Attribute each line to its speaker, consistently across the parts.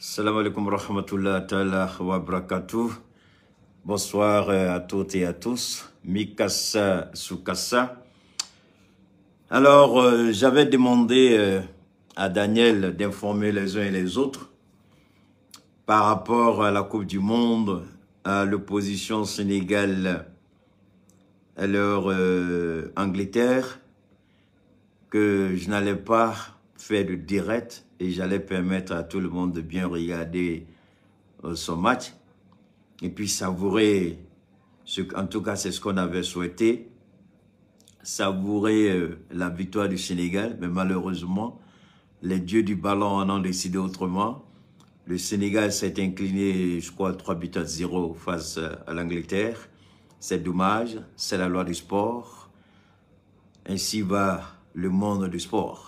Speaker 1: Salam alaikum wa rahmatullah wa Bonsoir euh, à toutes et à tous. Mikasa Sukassa. Alors, euh, j'avais demandé euh, à Daniel d'informer les uns et les autres par rapport à la Coupe du Monde, à l'opposition Sénégal, alors euh, Angleterre, que je n'allais pas faire de direct et j'allais permettre à tout le monde de bien regarder euh, son match et puis savourer, ce, en tout cas c'est ce qu'on avait souhaité, savourer euh, la victoire du Sénégal, mais malheureusement, les dieux du ballon en ont décidé autrement. Le Sénégal s'est incliné, je crois, 3 buts à 0 face euh, à l'Angleterre. C'est dommage, c'est la loi du sport. Ainsi va le monde du sport.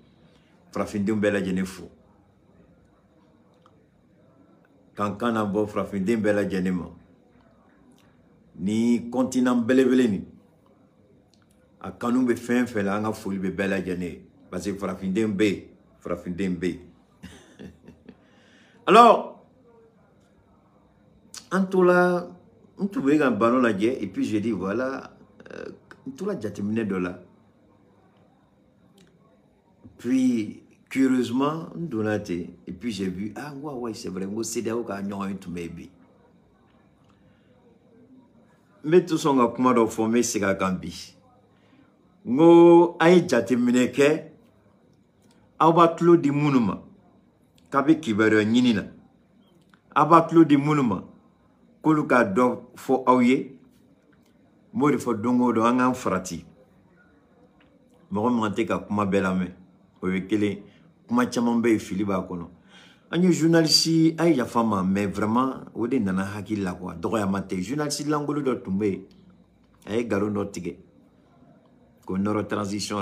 Speaker 1: farafindenw bɛɛ lajɛlen fo kan kan na bɔ farafinden bɛɛ lajɛlen ma ni kɔntinan belebele nin a kanu bɛ fɛn fɛn la an ka foli bɛ bɛɛ lajɛlen ye parce que farafinden bɛ yen farafinden bɛ yen alors an tora n tun bɛ ka baro lajɛ et puis je dis voilà euh, n tora jateminɛ dɔ la. Puis, curieusement, Donaté, et puis j'ai vu, ah ouais, ouais, c'est vrai, moi, c'est d'ailleurs quand on a un tout mébi. Mais tout son akuma d'en former, c'est qu'à Gambi. Ngo, aïe, jate mineke, awa tulo di munuma, kabe kibere nyinina. Awa tulo di munuma, kolu ka dɔ fɔ aw ye n b'o de fɔ don o don an k'an farati mɔgɔ min tɛ ka kuma bɛɛ lamɛn o ye kelen kuma caman bɛ yen fili b'a kɔnɔ an ye journaliste an ye yafa ma mais vraiment o de nana hakili la quoi dɔgɔyama tɛ journaliste lankolon dɔ tun bɛ yen a ye nkalon dɔ tigɛ k'o nɔrɔ transition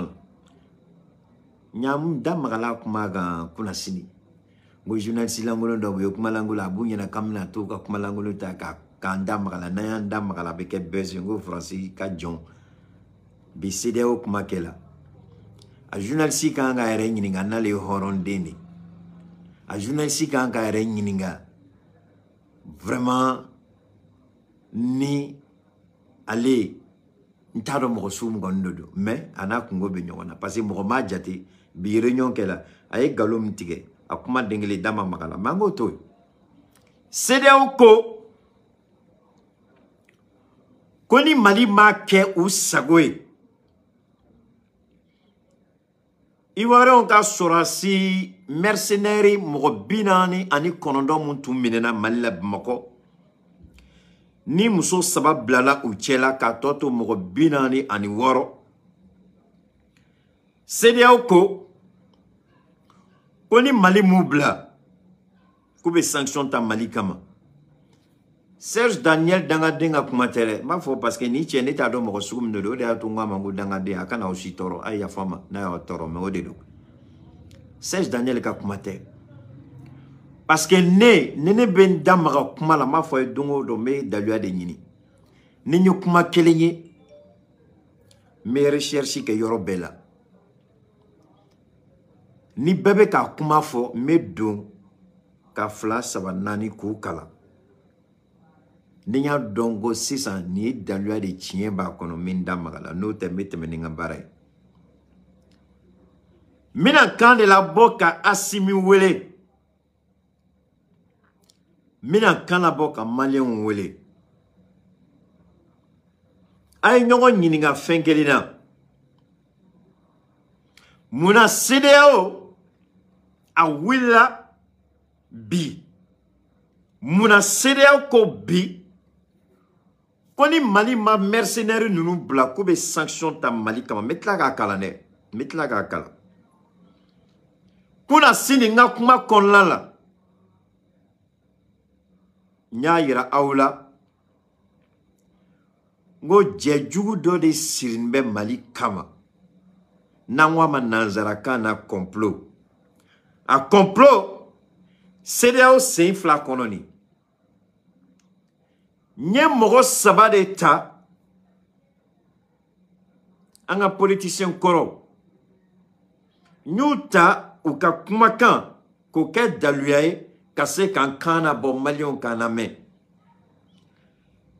Speaker 1: la ɲamu da magala kuma kan kunna sini n ko journaliste lankolon dɔ bɛ yen kuma lankolon a b'u ɲɛna k'an bɛna to ka kuma lankolon ta k'a k'an da magala n'an y'an da magala a bɛ kɛ buzz ye n ko faransi ka jɔn bi CEDEAO kuma kɛ la. a journalisi kan ka yɛrɛ ɲininga n'ale ye hɔrɔnden de a journalisi kan ka yɛrɛ ɲininga vraiment ni ale n t'a dɔn mɔgɔ sugu mɔgɔni dɔ don mais a n'a kungo bɛ ɲɔgɔn na parce que mɔgɔ m'a jate bi réunion kɛla a ye nkalon min tigɛ a kuma den kelen da ma maga la mais an k'o to yen CEDEAO ko ko ni Mali m'a kɛ u sago ye ivoiriyɛnw ka sɔrasi mɛrisenɛri mɔgɔ bi naani ani kɔnɔntɔn min tun minɛna mali la bamakɔ ni muso saba bilala u cɛla k'a tɔ to mɔgɔ bi naani ani wɔɔrɔ sedeyaw ko ko ni mali m'u bila k'u bɛ sanction ta mali kama serge daniel dangaden ka kuma tɛ dɛ n b'a fɔ parce que ni cɛ ne t'a dɔn mɔgɔ sugu min de don o de y'a to n k'a ma ko dangaden a kana aw si tɔɔrɔ a yafa ma n'a y'aw tɔɔrɔ mɛ o de don serge daniel ka e e kuma tɛ parce que ne ni ne bɛ n da maga kuma la n b'a fɔ a ye don o don n bɛ daluya de ɲini ni n ye kuma kelen ye n bɛ recherche kɛ yɔrɔ bɛɛ la ni bɛɛ bɛ ka kuma fɔ n bɛ don ka fila saba naani k'o kalan ni y'a dɔn ko sisan nin ye daluya de tiɲɛ b'a kɔnɔ n bɛ n da maga la n'o tɛ n bɛ tɛmɛ ni n ka baara ye n bɛna kan de labɔ ka asimi wele n bɛna kan labɔ ka maliyɛnw wele a ye ɲɔgɔn ɲininka fɛn kelen na munna CEDEAO a wulila bi munna CEDEAO ko bi ko ni mali ma mercenaire ninnu bila k'u bɛ sanction ta mali kama n bɛ tila k'a kalan dɛ n bɛ tila k'a kalan kunna sini n ka kuma kɔnɔna la n y'a yira aw la n ko jɛjugu dɔ de sirin bɛ mali kama n'an ko a ma nanzarakan na complot a complot seereyaw sen fila kɔnɔ nin n ye mɔgɔ saba de ta an ka politisiyɛn kɔrɔ n y'u ta u ka kumakan k'o kɛ daluya ye ka se k'an kan nabɔ maliyɛnw kan lamɛn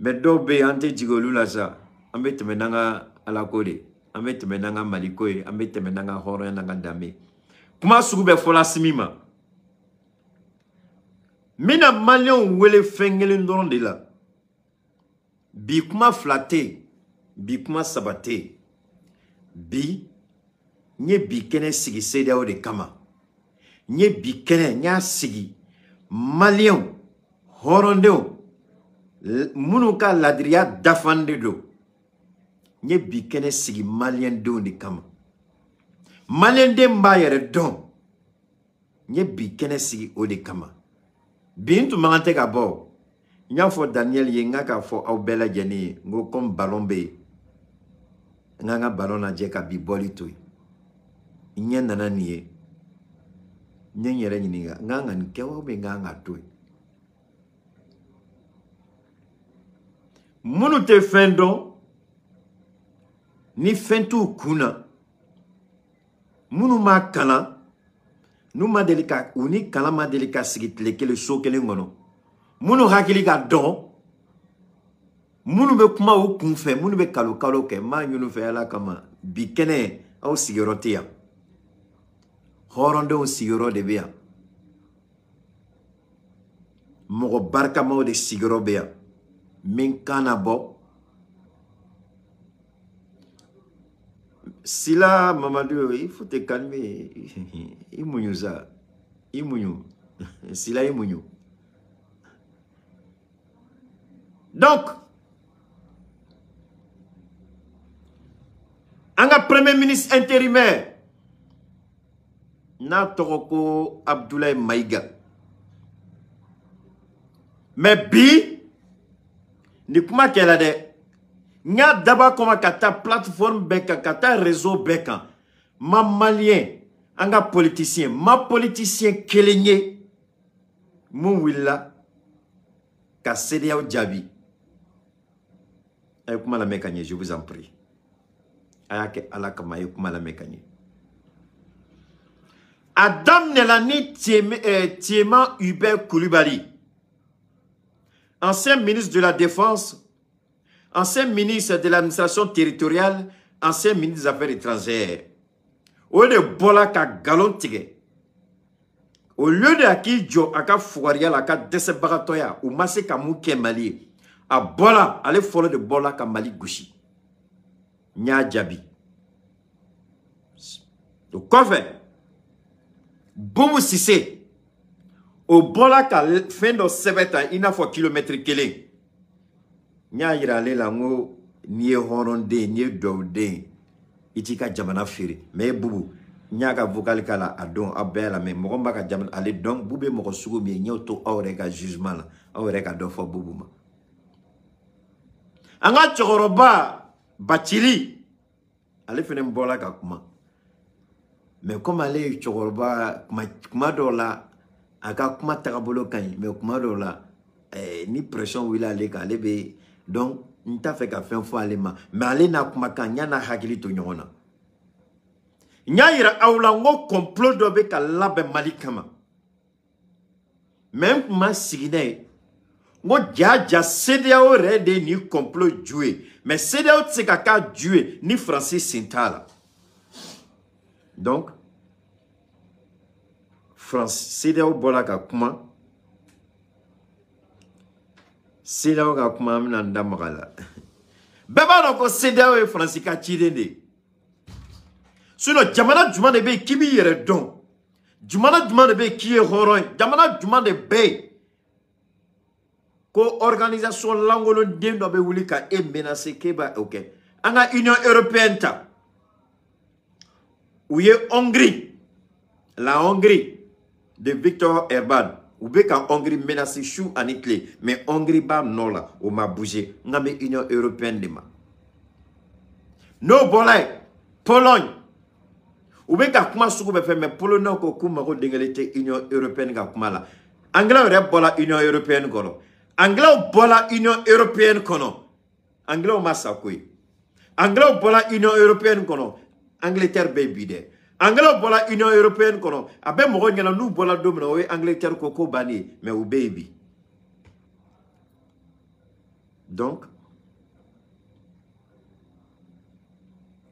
Speaker 1: mɛ dɔw bɛ yen an tɛ jigin olu la sa an bɛ tɛmɛ n'an ka alako de an bɛ tɛmɛ n'an ka maliko ye an bɛ tɛmɛ n'an ka hɔrɔnya n'an ka danbe kuma sugu bɛɛ fɔla simi ma n bɛna maliyɛnw wele fɛn kelen dɔrɔn de la. bi kuma fila tɛ yen bi kuma saba tɛ yen bi n ye bi kɛnɛ sigi seedaw de kama n ye bi kɛnɛ n y'a sigi maliyɛnw hɔrɔndenw minnu ka ladiriya dafan de don n ye bi kɛnɛ sigi maliyɛndenw de kama maliyɛnden b'a yɛrɛ dɔn n ye bi kɛnɛ sigi o de kama bi n tun man kan tɛ ka bɔ o. n y'a fɔ daniyɛli ye n ka k'a fɔ aw bɛɛ lajɛlen ye n ko komi balon bɛ yen n ka n ka balon lajɛ ka bi bɔli to yen n ɲɛ nana nin ye n ye n yɛrɛ ɲininka n kan ka nin kɛ wa n kan ka to yen minnu tɛ fɛn dɔn ni fɛn t'u kun na minnu m'a kalan n'u ma deli ka u ni kalan ma deli ka sigi tile kelen so kelen kɔnɔ minnu hakili ka dɔn minnu bɛ kuma u kun fɛ minnu bɛ kalo kalo kɛ n b'a ɲini fɛ ala kama bi kɛnɛ aw sigiyɔrɔ tɛ yan hɔrɔndenw sigiyɔrɔ de bɛ yan mɔgɔ barikamaw de sigiyɔrɔ bɛ yan min kan na bɔ sila mamadu i faut te calmer i muɲu sa i muɲu sila i muɲu donc an ka premier ministre intérimaire n'a tɔgɔ ko abdulayi mayiga mɛ bi nin kuma kɛla dɛ n y'a daba kɔma ka taa plateforme bɛɛ kan ka taa réseau bɛɛ kan ma maliyɛn an ka politisiyɛn ma politisiyɛn kelen ye mun wulila ka seereyaw jaabi Je je vous en prie. Adam Nelani Tieman eh, ala Hubert Koulibaly, ancien ministre de la Défense, ancien ministre de l'administration territoriale, ancien ministre des Affaires étrangères. Au lieu de bolaka ka au lieu de faire k'i a ka un la a mali a bɔra ale fɔlɔ de bɔra ka mali gosi n y'a jaabi o kɔfɛ bomu sise o bɔra ka fɛn dɔ sɛbɛ ta i n'a fɔ kilomɛtiri kelen n y'a yira ale la n ko n'i ye hɔrɔnden n'i ye dɔwden i t'i ka jamana feere mɛ e bubu n y'a ka vokali k'a la a don aw bɛɛ lamɛn mɔgɔ min b'a ka jamana ale dɔn bubu ye mɔgɔ sugu min ye n y'o to aw yɛrɛ ka jugement la aw yɛrɛ ka dɔ fɔ bubu ma an ka cɛkɔrɔba bacili ale fɛnɛ bɔla ka kuma mɛ komi ale ye cɛkɔrɔba kuma dɔw la a ka kuma tagabolo ka ɲi mɛ kuma dɔw la eh, ni pression wulila ale kan ale bɛ donc n t'a fɛ ka fɛn fɔ ale ma mɛ ale n'a kumakan n y'a n'a hakili to ɲɔgɔn na n y'a yira aw la n ko complot dɔ bɛ ka labɛn mali kama mɛ n tun ma sigi n'a ye n ko jaja CEDEAO yɛrɛ de ye nin complot ju ye mɛ CEDEAO tɛ se ka k'a ju ye ni Faransi sen t'a la donc France CEDEAO bɔra ka kuma CEDEAO ka kuma an bɛna n da maga la bɛɛ b'a dɔn ko CEDEAO ye Faransi ka ciden de ye sinon jamana jumɛn de bɛ yen k'i b'i yɛrɛ dɔn jamana jumɛn de bɛ yen k'i ye hɔrɔn ye jamana jumɛn de bɛ yen ko organisation lankolonden dɔ bɛ wuli ka e menace k'e ba o kɛ an ka union européenne ta u ye hongrie la hongrie de victor herban u bɛ ka hongrie menace su ani tile mais hongrie b'a nɔ la o ma bouger n kan bɛ union européenne de ma n'o bɔra yen pologne u bɛ ka kuma sugu bɛɛ fɛ mais polonais ko k'u mago dengelen tɛ union européenne ka kuma la angilɛw yɛrɛ bɔra union européenne kɔnɔ. angilɛw bɔla union européenne kɔnɔ angilɛw ma sa koyi angilɛw bɔla union européenne kɔnɔ angleterre bɛ bi dɛ angilɛw bɔla union européenne kɔnɔ a bɛ mɔgɔ ɲɛna n'u bɔla don min na o ye angleterre ko ko bannen ye mɛ u bɛ yen bi donc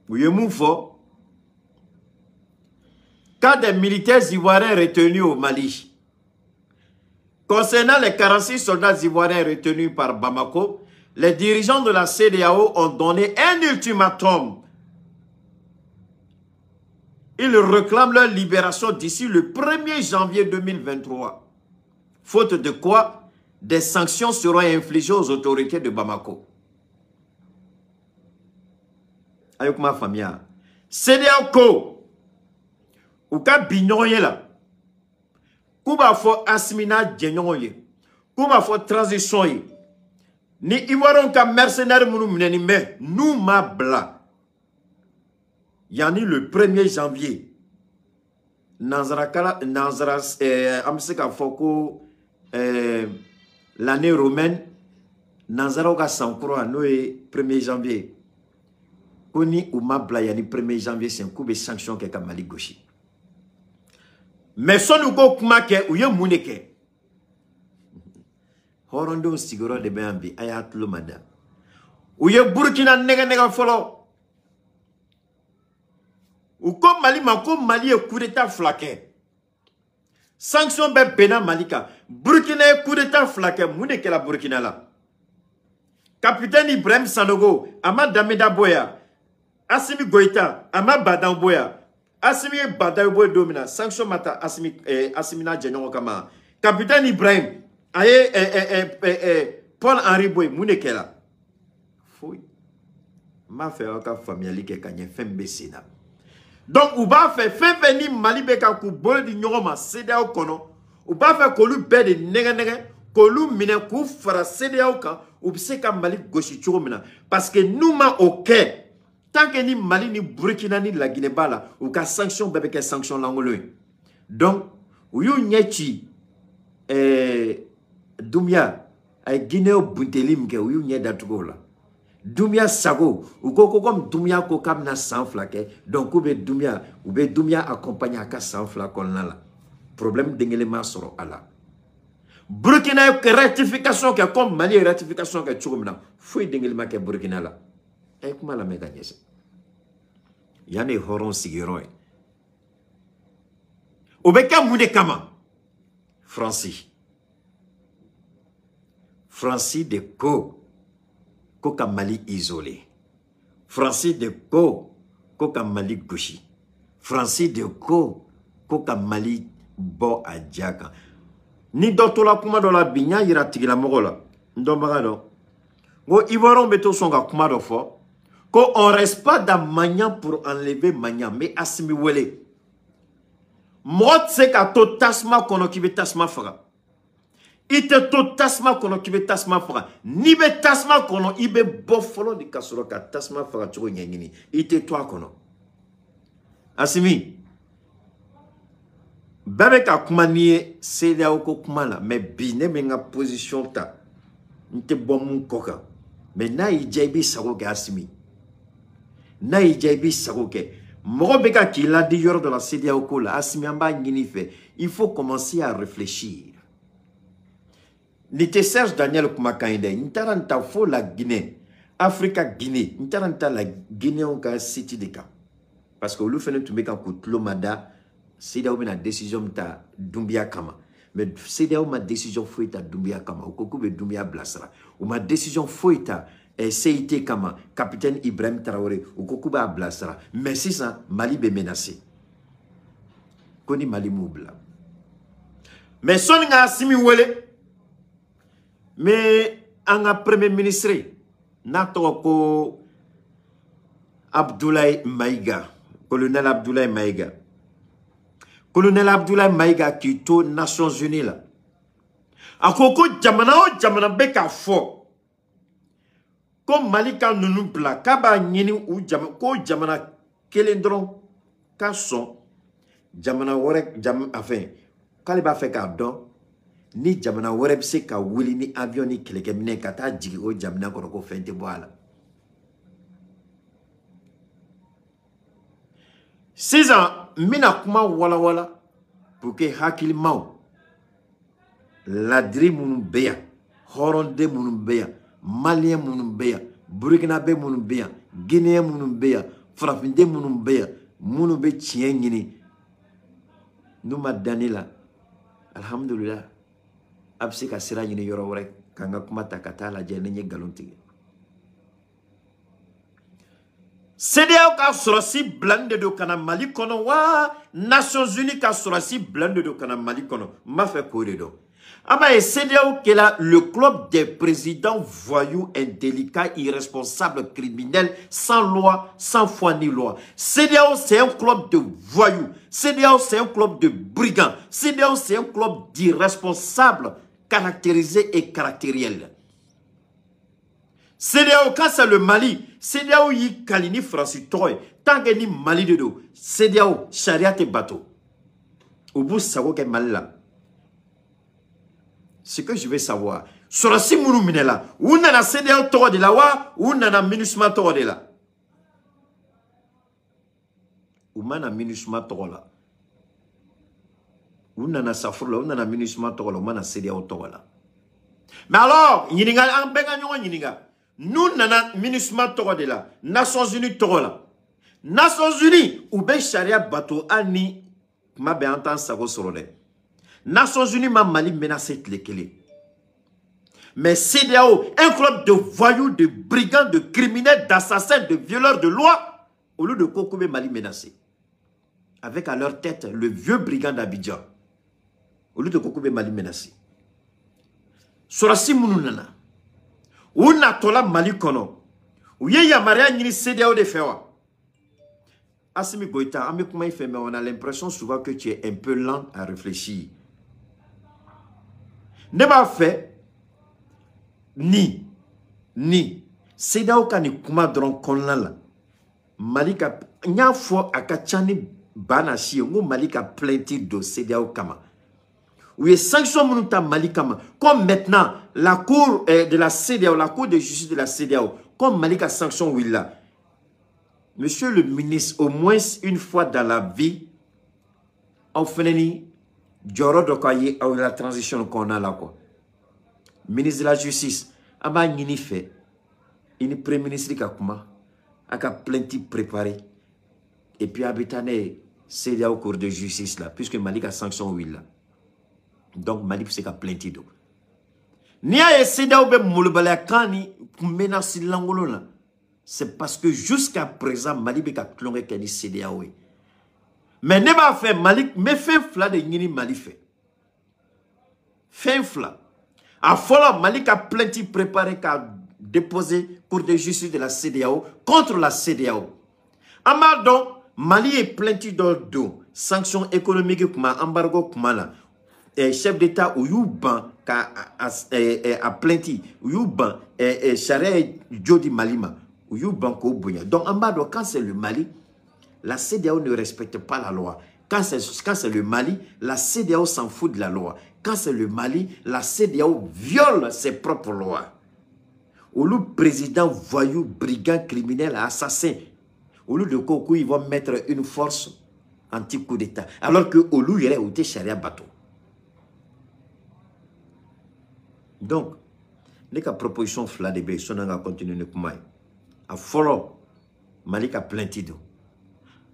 Speaker 1: u ye mun fɔ cas des militaires ivoiriens retenus au mali Concernant les 46 soldats ivoiriens retenus par Bamako, les dirigeants de la CDAO ont donné un ultimatum. Ils réclament leur libération d'ici le 1er janvier 2023. Faute de quoi, des sanctions seront infligées aux autorités de Bamako. Ayoukma Famia. CDAO, ou ka là. k'u b'a fɔ asimi n'a jɛɲɔgɔnw ye k'u b'a fɔ transition ye ni ivoiriyɛnw ka mercenaire minnu minɛni bɛ n'u ma bila yanni le 1er janvier nanzarakala nanzara eh, an bɛ se k'a fɔ ko eh, l'année romaine nanzaraw ka san kura n'o ye 1er janvier ko ni u ma bila yanni 1er janvier sen k'u bɛ sanction kɛ ka mali gosi. mɛ sɔnni u k'o kuma kɛ u ye mun de kɛ hɔrɔndenw sigiyɔrɔ de bɛ yan bi a y'a tulo ma da u ye burukina nɛgɛnɛgɛ fɔlɔ u ko mali ma ko mali ye kudeta fila kɛ sanction bɛ bɛnna mali kan burukina ye kudeta fila kɛ mun de kɛra burukina la kapitɛni ibrahim sanogo a ma damida bɔ yan asimi goyita a ma badan bɔ yan asimi ye banta bɛ bɔ yen don min na sanction ma ta asimi eh, asimi n'a jɛɲɔgɔn kama capitaine ibrahim a ye eh, eh, eh, eh, eh, paul henri bɔ yen mun de kɛra foyi n b'a fɛ aw ka faamuyali kɛ ka ɲɛ fɛn min bɛ sen na donc u b'a fɛ fɛn fɛn ni mali bɛ ka k'u bolo di ɲɔgɔn ma sedeyaw kɔnɔ u b'a fɛ k'olu bɛɛ de nɛgɛnɛgɛ k'olu minɛ k'u fara sedeyaw kan u bɛ se ka mali gosi cogo min na parce que n'u ma o kɛ tant que ni mali ni burukina ni laginɛ b'a la u ka sanction bɛɛ bɛ kɛ sanction lankolon ye donc u y'u ɲɛ ci eh, dumiya a ye guinéo bunteli min kɛ u y'u ɲɛ datugu o la dumiya sago u ko ko komi dumiya ko k'a bɛna san fila kɛ donc k'u bɛ dumiya u bɛ dumiya accompagner a ka san fila kɔnɔna la problème den kelen ma sɔrɔ a la burukina ye rectification kɛ comme mali ye rectification kɛ cogo min na foyi den kelen ma kɛ burukina la a ye kuma lamɛn ka ɲɛsin yan de hɔrɔn sigiyɔrɔ ye o bɛ kɛ mun de kama faransi faransi de ko ko ka mali isole faransi de ko ko ka mali gosi faransi de ko ko ka mali bɔ a ja kan ni dɔ tola kuma dɔ la bi n y'a yira tigilamɔgɔ la n dɔnbaga dɔ n ko ivoiriyɛnw bɛ to sɔn ka kuma dɔ fɔ qu'on ne reste pas dans Magnan pour enlever Magnan, mais Asimi Wele. Moi, c'est qu'à tout tasma qu'on occupe tasma fera. Il te tout tasma qu'on occupe tasma fera. Ni be tasma qu'on ibe bofolo de kasoroka tasma fera tu nyangini. Il te toi qu'on Asimi. Babe ka kuma c'est là où kuma Mais bine me nga position ta. Nte bon mon koka. Mais na i djebi sago ga asimi n'a y'i diya i b'i sago kɛ mɔgɔ bɛ ka la CEDEAO la Asimi an il faut commencer à réfléchir nin Serge Daniel kumakan ye fo la Guinée Africa Guinée n la Guinée ta ka site de kan parce que olu fana tun bɛ kan k'u tulo mada CEDEAO bɛna décision min ta dunbiya kama mais CEDEAO ma décision foyi Dumbia kama u ko Dumbia bɛ dunbiya ma décision foyi seit kama capitaine ibrahim tarawere u ko k'u b'a bilasira mais sisan mali bɛ menacé ko ni mali m'u bila mais sɔni k'a simi wele n bɛ an ka premier ministre n'a tɔgɔ ko abdulayi mayiga colonel abdulayi mayiga colonel abdulayi mayiga k'i to nations unies la a ko ko jamana o oh, jamana bɛ k'a fɔ. kon mali kan nou nou pla, kaba nyeni ou jaman, kon jaman a ke lendron, ka son, jaman a worek, jaman a fe, kaliba fe ka don, ni jaman a wareb se, ka wili ni avyon, ni keleke mnen kata, jiki ou jaman a koroko fente mwala. Sejan, minakman wala wala, pouke hakili maw, ladri moun mbeya, horonde moun mbeya, Malia minnu bɛ yan burukinabe minnu bɛ yan giniyɛn minnu bɛ yan farafinden munu be yan minnu bɛ tiɲɛ ɲini n'u ka sira ngini yoro wore kanga kuma ta ka la lajɛ ni n ye ka Mali Kono, wa Nations Unies ka sɔrɔsi blande do kana Mali Kono, ma fe k'o Ah ben, c'est là, le club des présidents voyous, indélicats, irresponsables, criminels, sans loi, sans foi ni loi. où c'est un club de voyous. où c'est un club de brigands. où c'est un club d'irresponsables, caractérisés et caractériels. où quand c'est le Mali, C'est y kalini Francis Troy, tant Mali de dos, c'est Chariat et bateau. Au bout, ça va mal là ce que je vais savoir. Sorasi si minela, ou nana CDL tɔgɔ de la wa nana MINUSMA de la? ou nana MINUSMA tɔgɔ la. ou nana SAFUR la, Ou nana MINUSMA tɔgɔ la, Ou nana na CEDEAO la. Mais alors, yininga, en benga nyonga yininga. nous nana MINUSMA de la, Nations Unies tɔgɔ la. Nations Unies ou ben charia bato ani ma tuma bɛɛ an Nations Unies m'a Mali menacé Tlekele. Mais CDAO, un club de voyous, de brigands, de criminels, d'assassins, de violeurs de loi, au lieu de Kokoube Mali menacé. Avec à leur tête le vieux brigand d'Abidjan. Au lieu de Kokoube Mali menacé. Sorasi Mounounana. Ou Natola Mali Kono. Ou Yéya Nini CDAO de Fewa. Assimi on a l'impression souvent que tu es un peu lent à réfléchir ne m'a fait ni ni C'est ka qu'on kuma dɔrɔn kɔnɔna la mali ka n y'a a ka ca ni ba na si ye a ko mali ka comme don kama u ye sanction minnu ta kama comme maintenant la cour euh, de la cdao la cour de justice de la cdao comme mali a sanction là. monsieur le ministre au moins une fois dans la vie en fait, ni jɔyɔrɔ dɔ ka ye aw la transition kɔnɔna la quoi ministre de la justice an b'a ɲini fɛ i ni premier ministre ka kuma a ka plainte préparé et puis a bɛ taa n'a ye CEDEAO cour de justice la puisque Mali ka sanction wulila donc Mali bɛ se ka plainte don n'i y'a ye CEDEAO bɛ molobaliya kan ni menace lankolon na c'est parce que jusqu'à présent Mali bɛ ka tulonkɛ kɛ ni CEDEAO ye. mais ne va faire mali mais bɛ fla de nini mali fait fait a folo, malik a plainti préparé ka déposé pour de justice de la CDAO contre la CDAO an mali est plainti dɔ Sanctions économiques, économique embargo pour Et chef d'état Ouyouban a, a, a, a plainte u y'u ban eh, eh, sariya mali k'o donc quand c'est le mali la CDAO ne respecte pas la loi. Quand c'est le Mali, la CDAO s'en fout de la loi. Quand c'est le Mali, la CDAO viole ses propres lois. Oulou, président voyou, brigand, criminel, assassin. lieu de coco, ils vont mettre une force anti-coup d'État. Alors que Oulou, il est outé charia bateau. Donc, les propositions proposition de be ye sɔni an à continuer à il a mali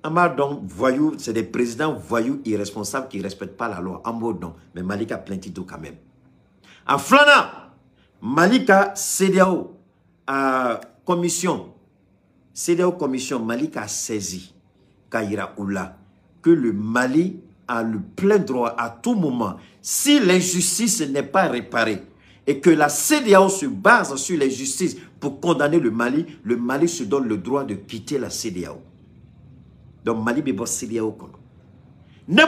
Speaker 1: Amadon, donc c'est des présidents voyous irresponsables qui ne respectent pas la loi. En Mais Malika a plein' quand même. A flana, Malika, euh, commission, CEDEAO commission, Malika a saisi, Kaira Oula que le Mali a le plein droit à tout moment, si l'injustice n'est pas réparée, et que la CEDEAO se base sur l'injustice pour condamner le Mali, le Mali se donne le droit de quitter la CEDEAO donc mali Bossilia. bɔ seereyaw kɔnɔ ne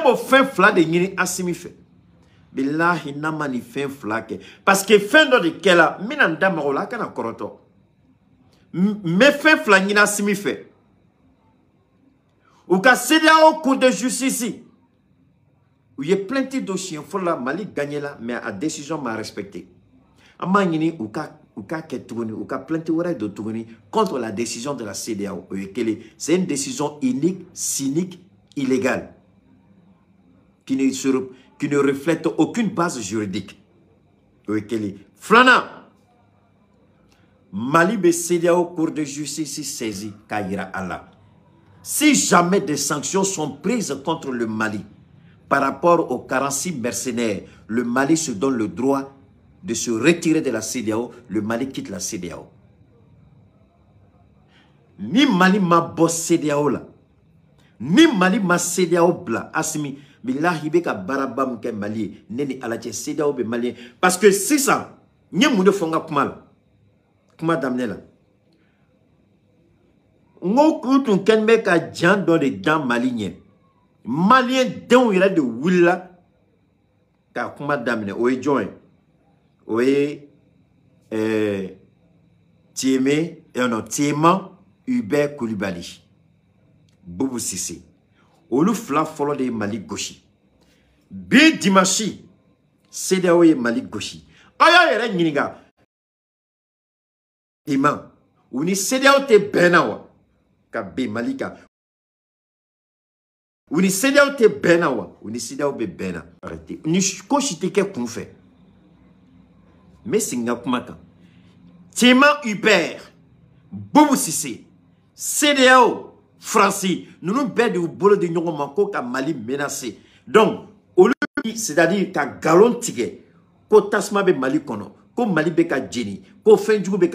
Speaker 1: de ɲini asimi bilahi n'a ma nin parce que fin de kela, n bɛna kana koroto. Me fla asimi ka de justice Ou ye plainte la mali mais a décision ma respecté a ka de contre la décision de la CEDEAO c'est une décision unique cynique illégale qui ne qui ne reflète aucune base juridique Flanan. Mali cours de justice saisi Allah. si jamais des sanctions sont prises contre le Mali par rapport aux 46 mercenaires le Mali se donne le droit de se retirer de la CDAO, le Mali quitte la CDAO. Ni Mali ma boss CDAO là, ni Mali ma CDAO bla, Asimi, billahi là il y a barabam mali est Mali. ala cɛ sedaw mali parce que si ça, ni mun de fonga n ka kuma la kuma daminɛ la n ko u tun ka jan de dan mali Malien, maliyɛn denw de wulila k'a kuma o o ye ɛɛ eh, tieme ɛnɔ eh, tieman Hubert Kulibali Boubou Cissé olu fila fɔlɔ de ye Mali gosi bi dimanche CEDEAO ye Mali gosi aw iman u ni CEDEAO tɛ bɛn wa ka ben Mali kan u ni CEDEAO tɛ bɛn na wa u ni CEDEAO bɛ bɛn na arrêtez ni ko si tɛ kɛ Mais c'est segin ka kuma kan Tema Hubert Boubou Sissé de nous Mali menacé. donc c'est-à-dire que nkalon tigɛ ko be Mali que ko Mali Beka ka jeni ko fɛnjugu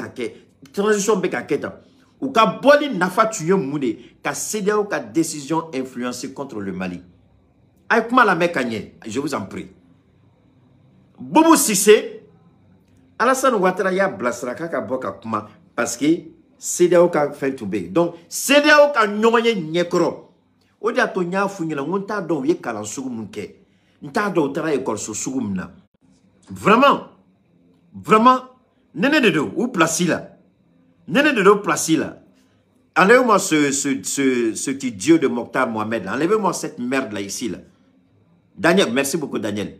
Speaker 1: transition Beka ka ou ka Boli nafa tun de décision influencée contre le Mali a comment la je vous en prie Boubou Sissé Alassane watara y'a bilasira k'a boka bɔ ka kuma paseke ka fɛn tun bɛ donc c'est ka ɲɔgɔn ye ɲɛkɔrɔ o de y'a to n t'a ye kalan sugu min Nta do tara sugu vraiment vraiment Nene de don ou place la nɛnɛ de enlevez-moi ce, ce, ce, petit Dieu de Mokhtar Mohamed enlevez-moi cette merde là ici là Daniel merci beaucoup Daniel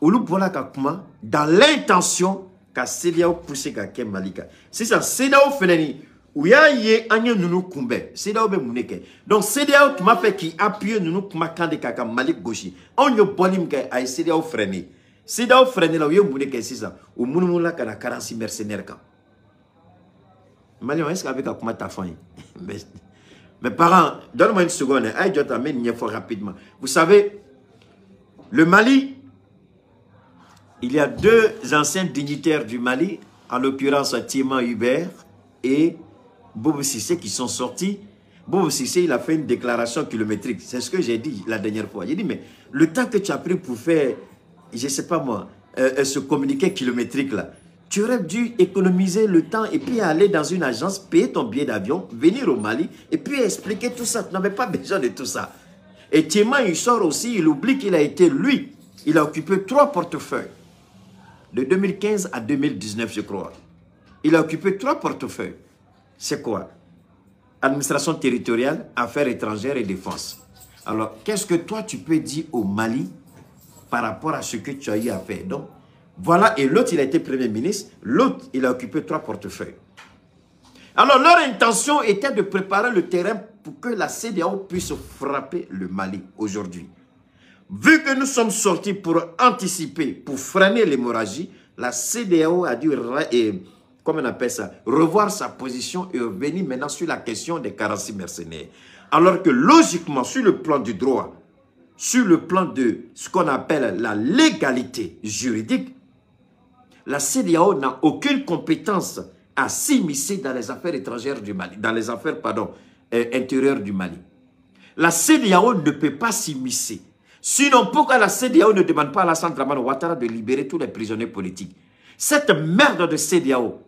Speaker 1: olu voilà ka dans l'intention ka seereyaw pousser ka Malika. C'est ça. sisan seereyaw fɛnɛ y u y'a ye an ye ninnu donc Cédéo m'a m'a qui k'i nous nous kumakan de Kaka Malik Goshi. On y ye bɔli a ye seereyaw Cédéo seereyaw fɛrɛnela u ye mun de kɛ sisan u munumunula ka na karansi mercenaire kan est ce qu'avec Kakuma ta mais mes parents donne moi une seconde Aïe, je jɔ une fois rapidement vous savez le Mali il y a deux anciens dignitaires du Mali, en l'occurrence Tima Hubert et Bobo Sissé, qui sont sortis. Bobo Sissé, il a fait une déclaration kilométrique. C'est ce que j'ai dit la dernière fois. J'ai dit, mais le temps que tu as pris pour faire, je ne sais pas moi, euh, euh, ce communiqué kilométrique-là, tu aurais dû économiser le temps et puis aller dans une agence, payer ton billet d'avion, venir au Mali et puis expliquer tout ça. Tu n'avais pas besoin de tout ça. Et Tima, il sort aussi, il oublie qu'il a été lui. Il a occupé trois portefeuilles de 2015 à 2019, je crois. Il a occupé trois portefeuilles. C'est quoi Administration territoriale, affaires étrangères et défense. Alors, qu'est-ce que toi, tu peux dire au Mali par rapport à ce que tu as eu à faire Donc, voilà. Et l'autre, il a été Premier ministre. L'autre, il a occupé trois portefeuilles. Alors, leur intention était de préparer le terrain pour que la CDAO puisse frapper le Mali aujourd'hui. Vu que nous sommes sortis pour anticiper, pour freiner l'hémorragie, la CDAO a dû, on ça, revoir sa position et revenir maintenant sur la question des 46 mercenaires. Alors que logiquement, sur le plan du droit, sur le plan de ce qu'on appelle la légalité juridique, la CDAO n'a aucune compétence à s'immiscer dans les affaires étrangères du Mali, dans les affaires, pardon, euh, intérieures du Mali. La CDAO ne peut pas s'immiscer Sinon, pourquoi la CDAO ne demande pas à Alassane Dramane Ouattara de libérer tous les prisonniers politiques Cette merde de CDAO,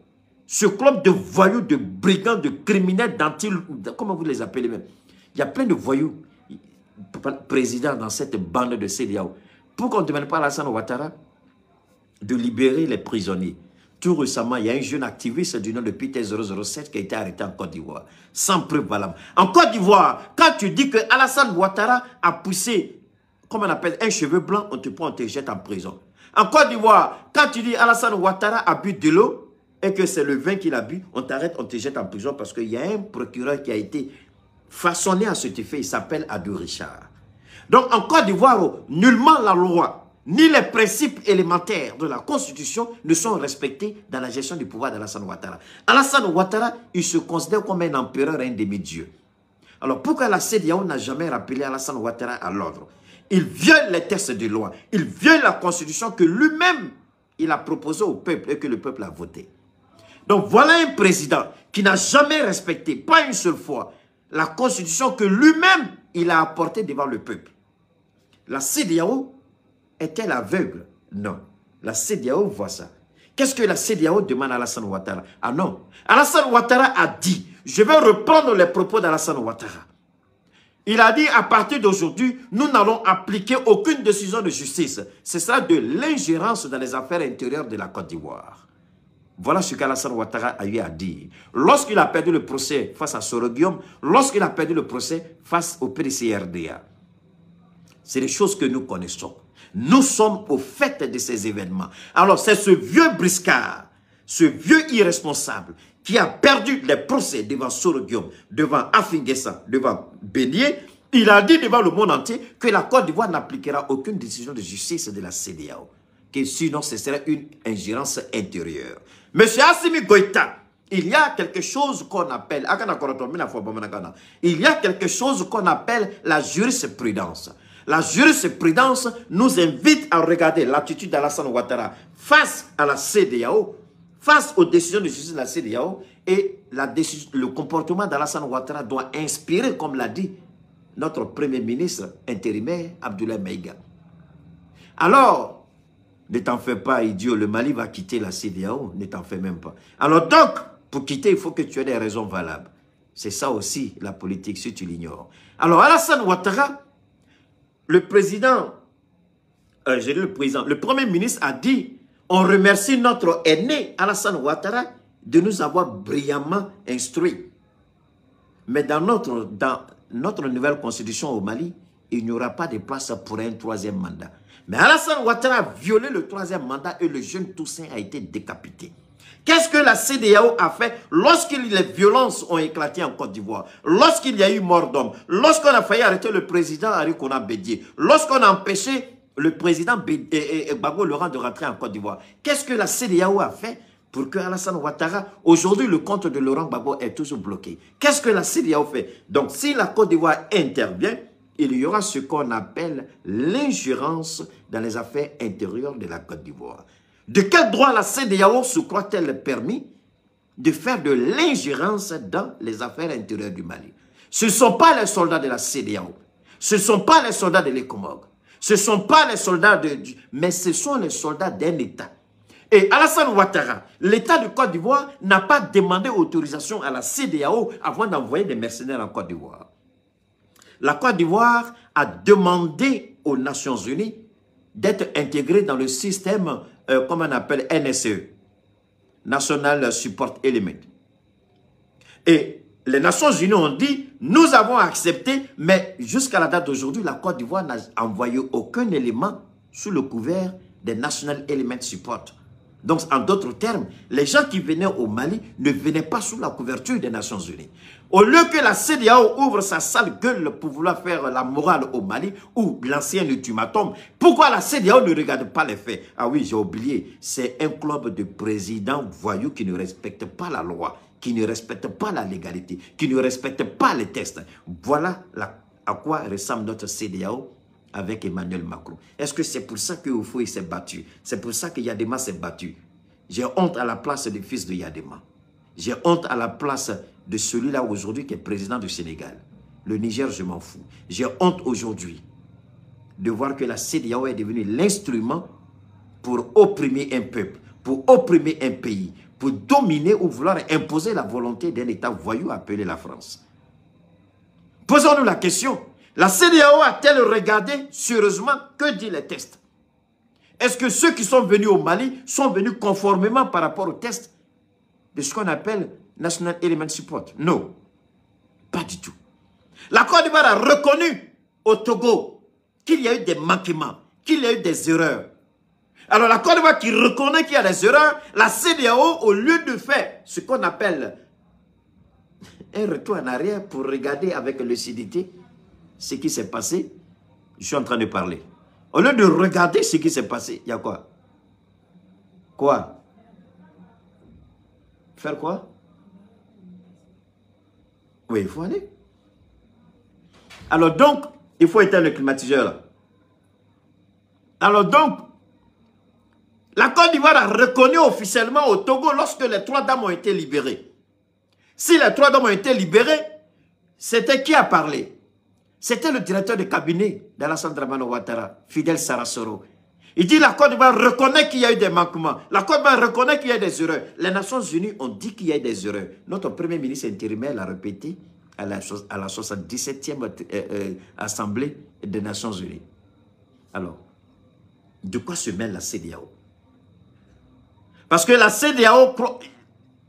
Speaker 1: ce club de voyous, de brigands, de criminels, d'anti... Comment vous les appelez même Il y a plein de voyous présidents dans cette bande de CDAO. Pourquoi on ne demande pas à Alassane Ouattara de libérer les prisonniers tout récemment, il y a un jeune activiste du nom de Peter 007 qui a été arrêté en Côte d'Ivoire, sans preuve valable. En Côte d'Ivoire, quand tu dis que Alassane Ouattara a poussé comme on appelle, un cheveu blanc, on te prend, on te jette en prison. En Côte d'Ivoire, quand tu dis Alassane Ouattara a bu de l'eau et que c'est le vin qu'il a bu, on t'arrête, on te jette en prison parce qu'il y a un procureur qui a été façonné à ce effet, il s'appelle Adou Richard. Donc en Côte d'Ivoire, nullement la loi, ni les principes élémentaires de la Constitution ne sont respectés dans la gestion du pouvoir d'Alassane Ouattara. Alassane Ouattara, il se considère comme un empereur, un demi-dieu. Alors pourquoi la CDAO n'a jamais rappelé Alassane Ouattara à l'ordre il viole les textes de loi. Il viole la constitution que lui-même, il a proposée au peuple et que le peuple a voté. Donc voilà un président qui n'a jamais respecté, pas une seule fois, la constitution que lui-même, il a apportée devant le peuple. La CDAO est-elle aveugle Non. La CDAO voit ça. Qu'est-ce que la CDAO demande à Alassane Ouattara Ah non. Alassane Ouattara a dit, je vais reprendre les propos d'Alassane Ouattara. Il a dit, à partir d'aujourd'hui, nous n'allons appliquer aucune décision de justice. C'est ça de l'ingérence dans les affaires intérieures de la Côte d'Ivoire. Voilà ce qu'Alassane Ouattara a eu à dire. Lorsqu'il a perdu le procès face à Soro lorsqu'il a perdu le procès face au PDCRDA, c'est des choses que nous connaissons. Nous sommes au fait de ces événements. Alors, c'est ce vieux briscard, ce vieux irresponsable qui a perdu les procès devant Sorogium, devant Afingessa, devant Bélier, il a dit devant le monde entier que la Côte d'Ivoire n'appliquera aucune décision de justice de la CDAO. Que sinon, ce serait une ingérence intérieure. Monsieur Assimi Goïta, il y a quelque chose qu'on appelle, ah, il y a quelque chose qu'on appelle la jurisprudence. La jurisprudence nous invite à regarder l'attitude d'Alassane Ouattara face à la CDAO face aux décisions de la CDAO et le comportement d'Alassane Ouattara doit inspirer, comme l'a dit notre Premier ministre intérimaire, Abdoulaye Maïga. Alors, ne t'en fais pas, idiot, le Mali va quitter la CDAO, ne t'en fais même pas. Alors donc, pour quitter, il faut que tu aies des raisons valables. C'est ça aussi la politique, si tu l'ignores. Alors, Alassane Ouattara, le président, euh, j'ai dit le président, le Premier ministre a dit on remercie notre aîné Alassane Ouattara de nous avoir brillamment instruits. Mais dans notre, dans notre nouvelle constitution au Mali, il n'y aura pas de place pour un troisième mandat. Mais Alassane Ouattara a violé le troisième mandat et le jeune Toussaint a été décapité. Qu'est-ce que la CDAO a fait lorsque les violences ont éclaté en Côte d'Ivoire, lorsqu'il y a eu mort d'homme, lorsqu'on a failli arrêter le président Harry Kona lorsqu'on a empêché le président Gbagbo Laurent, de rentrer en Côte d'Ivoire. Qu'est-ce que la CDAO a fait pour que Alassane Ouattara, aujourd'hui le compte de Laurent Gbagbo est toujours bloqué Qu'est-ce que la CDAO fait Donc si la Côte d'Ivoire intervient, il y aura ce qu'on appelle l'ingérence dans les affaires intérieures de la Côte d'Ivoire. De quel droit la CDAO se croit-elle permis de faire de l'ingérence dans les affaires intérieures du Mali Ce ne sont pas les soldats de la CDAO. Ce ne sont pas les soldats de l'ECOMOG. Ce ne sont pas les soldats de Dieu, mais ce sont les soldats d'un État. Et Alassane Ouattara, l'État de Côte d'Ivoire n'a pas demandé autorisation à la CDAO avant d'envoyer des mercenaires en Côte d'Ivoire. La Côte d'Ivoire a demandé aux Nations Unies d'être intégrée dans le système, euh, comme on appelle NSE, National Support Element. Et les Nations Unies ont dit, nous avons accepté, mais jusqu'à la date d'aujourd'hui, la Côte d'Ivoire n'a envoyé aucun élément sous le couvert des National Element Support. Donc, en d'autres termes, les gens qui venaient au Mali ne venaient pas sous la couverture des Nations Unies. Au lieu que la CDAO ouvre sa sale gueule pour vouloir faire la morale au Mali ou l'ancien ultimatum, pourquoi la CDAO ne regarde pas les faits Ah oui, j'ai oublié, c'est un club de présidents voyous qui ne respectent pas la loi qui ne respectent pas la légalité, qui ne respectent pas les textes. Voilà à quoi ressemble notre CDAO avec Emmanuel Macron. Est-ce que c'est pour ça que Oufoui s'est battu C'est pour ça que Yadema s'est battu J'ai honte à la place du fils de Yadema. J'ai honte à la place de celui-là aujourd'hui qui est président du Sénégal. Le Niger, je m'en fous. J'ai honte aujourd'hui de voir que la CDAO est devenue l'instrument pour opprimer un peuple, pour opprimer un pays, pour dominer ou vouloir imposer la volonté d'un État voyou appelé la France. Posons-nous la question, la CDAO a-t-elle regardé sérieusement que dit le tests Est-ce que ceux qui sont venus au Mali sont venus conformément par rapport au tests de ce qu'on appelle National Element Support Non, pas du tout. La Côte d'Ivoire a reconnu au Togo qu'il y a eu des manquements, qu'il y a eu des erreurs, alors la Côte d'Ivoire qui reconnaît qu'il y a des erreurs, la CDAO, au lieu de faire ce qu'on appelle un retour en arrière pour regarder avec lucidité ce qui s'est passé, je suis en train de parler. Au lieu de regarder ce qui s'est passé, il y a quoi Quoi Faire quoi Oui, il faut aller. Alors donc, il faut éteindre le climatiseur. Alors donc, la Côte d'Ivoire a reconnu officiellement au Togo lorsque les trois dames ont été libérées. Si les trois dames ont été libérées, c'était qui a parlé C'était le directeur de cabinet d'Alassane Dramano Ouattara, Fidel Sarasoro. Il dit la Côte d'Ivoire reconnaît qu'il y a eu des manquements. La Côte d'Ivoire reconnaît qu'il y a eu des erreurs. Les Nations Unies ont dit qu'il y a eu des erreurs. Notre premier ministre intérimaire l'a répété à la, à la 77e euh, euh, Assemblée des Nations Unies. Alors, de quoi se mêle la CDAO parce que la CDAO...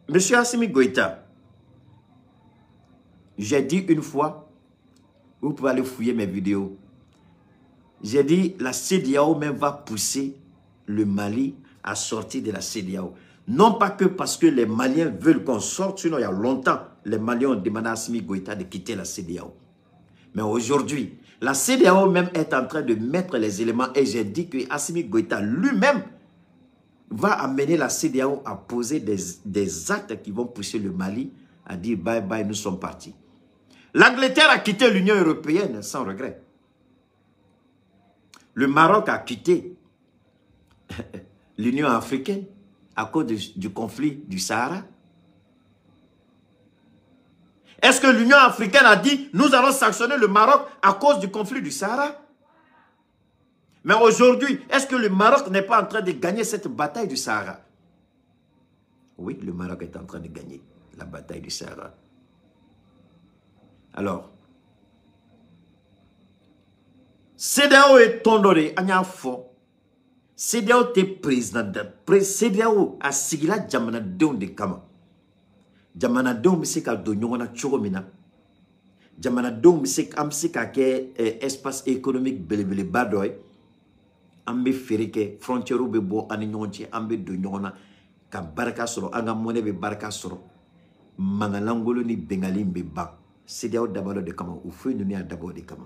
Speaker 1: Monsieur Assimi Goïta, j'ai dit une fois, vous pouvez aller fouiller mes vidéos, j'ai dit la CDAO même va pousser le Mali à sortir de la CDAO. Non pas que parce que les Maliens veulent qu'on sorte, sinon il y a longtemps, les Maliens ont demandé à Assimi Goïta de quitter la CDAO. Mais aujourd'hui, la CDAO même est en train de mettre les éléments et j'ai dit que Assimi Goïta lui-même va amener la CDAO à poser des, actes qui vont pousser le Mali à dire bye bye, nous sommes partis. L'Angleterre a quitté l'Union européenne sans regret. Le Maroc a quitté l'Union africaine à cause du conflit du Sahara. Est-ce que l'Union africaine a dit nous allons sanctionner le Maroc à cause du conflit du Sahara mais aujourd'hui, est-ce que le Maroc n'est pas en train de gagner cette bataille du Sahara Oui, le Maroc est en train de gagner la bataille du Sahara. Alors, CDAO est tondoré, anyafo, fo. CDAO est président de CDAO a signé jamana don de kama. Jamana don bi se ka Jamana don Amsika espace économique belibeli badoy. an bɛ feere kɛ frontières bɛ bɔ an ni ɲɔgɔn cɛ an bɛ don ɲɔgɔn na ka barika sɔrɔ an ka mɔnɛ bɛ barika sɔrɔ mankanlankolon ni bɛngali bɛ ban CEDEAO dabɔra o de kama o foyi ninnu y'a dabɔ o de kama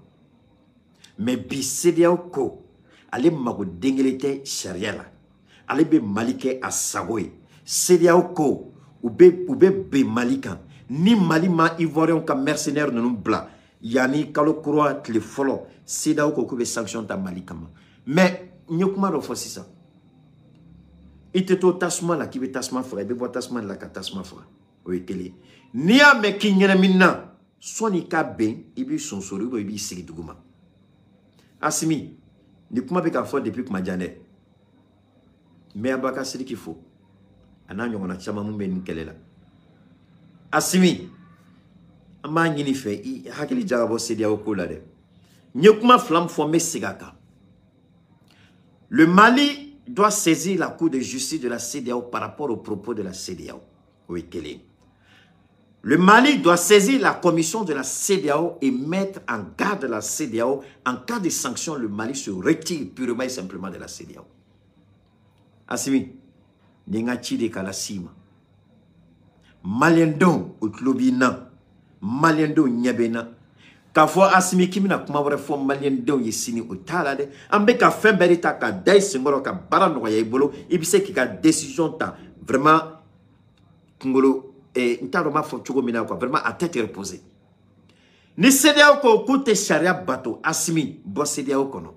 Speaker 1: mɛ bi CEDEAO ko ale mago den kelen tɛ sariya la ale bɛ mali kɛ a sago ye CEDEAO ko u bɛ u bɛ ben mali kan ni mali ma ivoirien ka mercenaire ninnu bila yanni kalo kura tile fɔlɔ CEDEAO ko k'u bɛ sanction ta mali kama mais Nyo kouman rò fò si sa. Ite tò tasman la kibe tasman fò. Ebe bò tasman la ka tasman fò. Ou e kele. Nya me ki nye remin nan. Sò ni ka ben. Ibi yi son soru. Ibi yi segi dougouman. Asimi. Nyo kouman pe ka fò depi kouman janè. Me abaka segi ki fò. Anan yon anachama moumen yon kele la. Asimi. Ama nye ni fè. Hakili jarabò segi ya okou la de. Nyo kouman flam fò me segaka. Le Mali doit saisir la Cour de justice de la CEDEAO par rapport aux propos de la CEDEAO. Oui, Le Mali doit saisir la commission de la CEDEAO et mettre en garde la CEDEAO. En cas de sanction, le Mali se retire purement et simplement de la CDAO. Asimi, Nengachi de Kalasima. Maliendo Utlobina. Maliendo Nyabena. k'a fɔ asimi k'i bɛna kuma wɛrɛ fɔ maliyɛndenw ye sini o t'a la dɛ an bɛ ka fɛn bɛɛ de ta ka da i senkɔrɔ ka baara nɔgɔya i bolo i bɛ se k'i ka decision ta vraiment kunkolo eh, n t'a dɔn n b'a fɔ cogo min na quoi vraiment a tɛ te reposer ni CEDEAO ko k'u tɛ sariya bato asimi bɔ CEDEAO kɔnɔ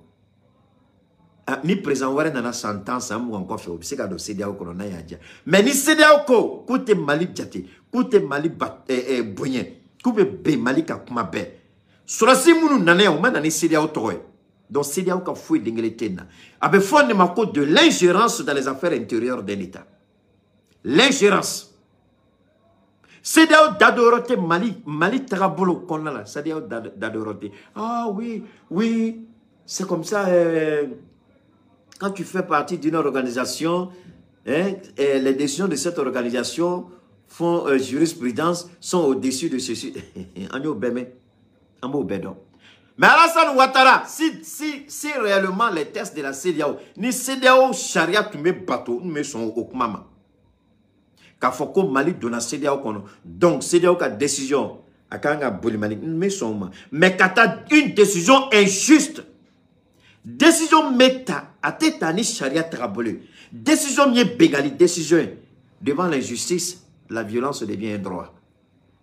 Speaker 1: ah, ni président wɛrɛ nana san tan san mugan kɔfɛ o bɛ se ka don CEDEAO kɔnɔ n'a y'a diya mais ni CEDEAO ko k'u tɛ Mali jate k'u tɛ Mali ba eh, eh, bonya k'u bɛ ben Mali ka kuma bɛɛ Sur minnu nana yan u ma na ni CEDEAO tɔgɔ ye donc CEDEAO ka foyi dengelen tɛ nin na a de ma de l'ingérence dans les affaires intérieures d'un État l'ingérence CEDEAO dadɔyɔrɔ tɛ Mali Mali tagabolo kɔnɔna la CEDEAO dadɔyɔrɔ ah oui oui c'est comme ça euh, quand tu fais partie d'une organisation hein, et les décisions de cette organisation font euh, jurisprudence sont au-dessus de ceci. Agneau Bémé. Mais b'o mais dɔn si, si, si réellement les tests de la CDAO, ni CEDEAO charia tun bɛ bato nous bɛ au o kuma k'a mali donna CEDEAO donc CEDEAO ka décision a une décision boli mali nous mais une décision injuste décision méta à tête a tɛ décision bien bégalée décision devant l'injustice la violence devient un droit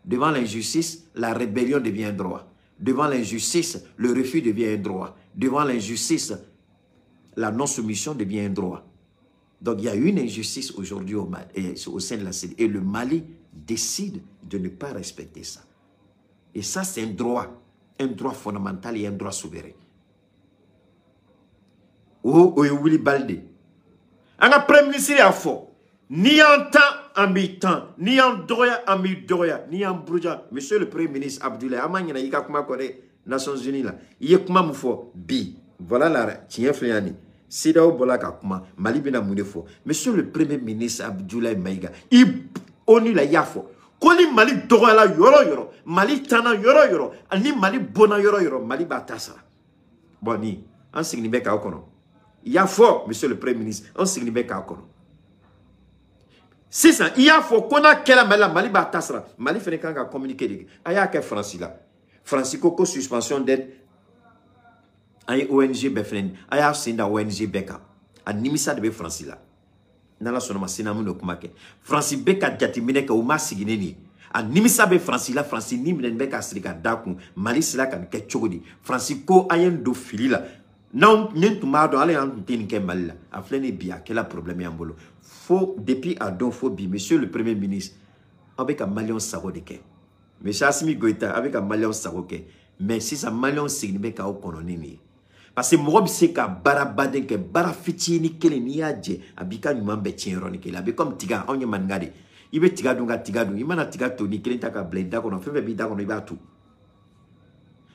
Speaker 1: devant l'injustice la rébellion devient un droit Devant l'injustice, le refus devient un droit. Devant l'injustice, la non-soumission devient un droit. Donc il y a une injustice aujourd'hui au, au, sein de la CD. Et le Mali décide de ne pas respecter ça. Et ça, c'est un droit. Un droit fondamental et un droit souverain. Oh, oh, Willy Balde. Un premier ministre a faux. Ni en temps ami n'i en Doya Amidoya, n'i en monsieur le premier ministre abdoulaye amani ma yika kuma nations unies la yekma bi voilà la tiɲɛ Sidao yan nin kuma Mali monsieur le premier ministre Abdoulaye Maiga il ONU la yafo koli mali ko la Mali yoro, Mali tana yoro yoro, ani Mali bona yoro yoro, Mali b'a Boni, en bon monsieur le premier ministre en signe bɛ sisan i y'a fɔ ko n'a kɛra mali la mali b'a ta sara mali fɛnɛ kan ka communiqué de kɛ a y'a kɛ faransi la faransi ko ko suspension d'aide an ye ong bɛɛ fɛnɛ a y'a sen da ong bɛɛ kan a nimisa de bɛ faransi la n'ala sɔnnama sini an ben'o kuma kɛ faransi bɛ ka jatiminɛ kɛ u m'a siginin nin a nimisa bɛ faransi la faransi ni minɛni bɛ ka siri ka da kun mali sera ka nin kɛ cogo di faransi ko an ye n don fili la n'anw ni n tun b'a dɔn hali an tun tɛ nin kɛ mali la a filɛ nin bi a kɛla problème y'an bolo fo depuis a don fo bi monsieur le premier ministre aw bɛ ka maliyɛnw sago de kɛ monsieur asimi goyita aw bɛ ka maliyɛnw sago kɛ mais sisan maliyɛnw segin bɛ k'aw kɔnɔ ni nin ye parce que mɔgɔ bɛ se ka baara baden kɛ baara fitinin kelen n'i y'a jɛ a b'i ka ɲuman bɛɛ tiɲɛ yɔrɔnin kelen a bɛ comme tiga anw ye maninka de i bɛ tiga dun ka tiga dun i mana tiga to ni kelen ta ka bila i da kɔnɔ fɛn fɛn b'i da kɔnɔ i b'a to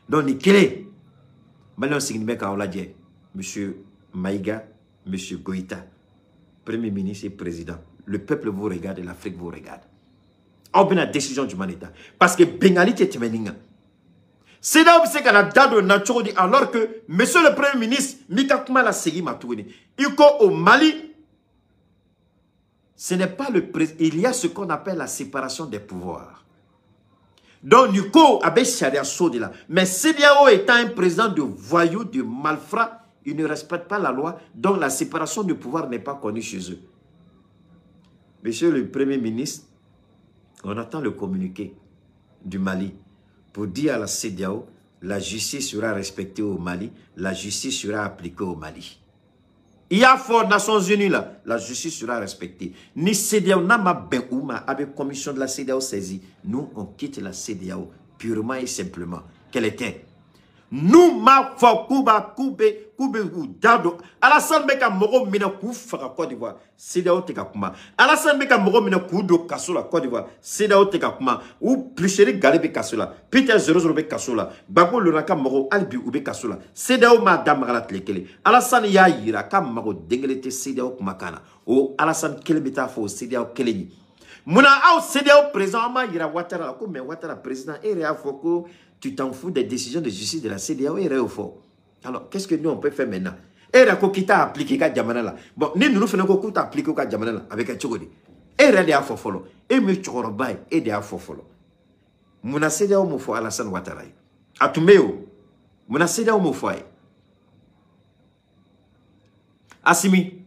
Speaker 1: donc nin kelen M. Maïga, M. Goïta, Premier ministre et président. Le peuple vous regarde, et l'Afrique vous regarde. bien la décision du de parce que Bengali est un C'est là C'est là où il y a un alors que monsieur le premier ministre au Mali ce n'est pas le il y a ce qu'on appelle la séparation des pouvoirs donc, Nico avait là. Mais CDAO étant un président de voyous, de malfrats, il ne respecte pas la loi, donc la séparation du pouvoir n'est pas connue chez eux. Monsieur le Premier ministre, on attend le communiqué du Mali pour dire à la CDAO, la justice sera respectée au Mali, la justice sera appliquée au Mali. Il y a fort Nations Unies là, la justice sera respectée. Ni CDAO n'a ma ben ouma avec commission de la CDAO saisie. Nous, on quitte la CDAO purement et simplement. Quelle était n'uma fɔ k'u b'a k'u bɛ k'u bɛ k'u da don alasan bɛ ka mɔgɔ minɛ k'u faga kɔdiwa sedaw tɛ ka kuma alasan bɛ ka mɔgɔ minɛ k'u don kaso la kɔdiwa sedaw tɛ ka kuma u piliseri gali bɛ kaso la peter zorozoro bɛ kaso la bako lona ka mɔgɔw hali bi u bɛ kaso la sedaw m'a da maga la tile kelen alasan y'a yira ka mago den kelen tɛ sedaw kumakan na o alasan kelen bɛ taa fɔ o sedaw kelen ye munna aw sedaw perezan an b'a yira watara la ko mɛ watara perezan e yɛrɛ y'a fɔ ko tu t'en fous des décisions de justice de la CDAO et Réofo. Alors, qu'est-ce que nous, on peut faire maintenant Et la coquita appliqué ka jamana la. Bon, nous, nous faisons beaucoup appliqué ka jamana avec un chogodi. Et là, il y a fofolo. Et me chorobai, et il y a fofolo. Mouna CDAO mou Alassane Atumeo, mouna CDAO mou Asimi,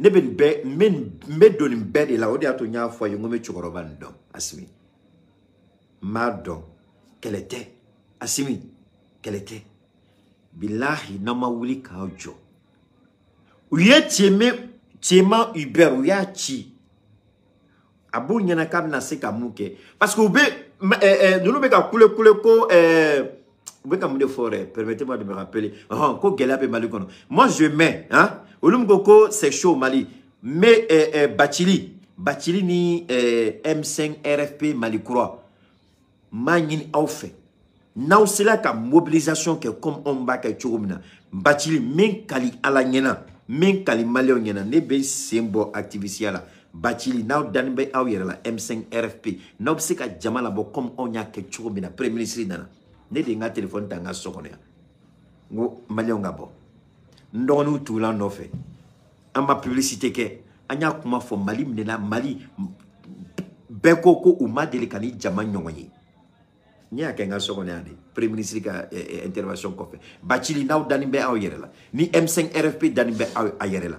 Speaker 1: ne ben be, men, me be de la, odia ato nya fo yongome choroban Asimi, Madon. quelle était Asimi, quelle était? bilahi n'an ma wuli eh, k'aw jɔ uber, eh, ye cɛmɛ cɛma ubɛr u y'a ci a b'u se parce que u nous nous ɛ ninnu bɛ ka kule kule ko ɛɛ eh, u ka de forêt, permettez moi de me rappeler Ah, ko gɛlɛya bɛ mali moi je mets hein olu koko c'est chaud mali mais bɛ Batili ɛ ni ɛ M5 RFP Mali kura n b'a n'aw sera ka mobilisation kɛ comme anw b'a kɛ cogo min na bacili min kali ala ɲɛna min kali maliyɛnw ɲɛna ne bɛ n sen bɔ activisiya la bacili n'aw dani bɛ aw yɛrɛ la m5 rfp n'aw bɛ se ka jama labɔ comme anw y'a kɛ cogo min na premier ministre nana ne de ye n ka telefɔni ta n ka so kɔnɔ yan n ko maliyɛnw ka bɔ n dɔgɔninw tugula nɔfɛ an ma publicité kɛ an y'a kuma fɔ mali minɛna mali bɛɛ ko ko u ma deli ka ni jama ɲɔgɔn ye n'i y'a kɛ so premier ministre ka eh, eh, intervention kɔfɛ bachili n'aw dalen bɛ aw ni M5 RFP dani be aw a yɛrɛ la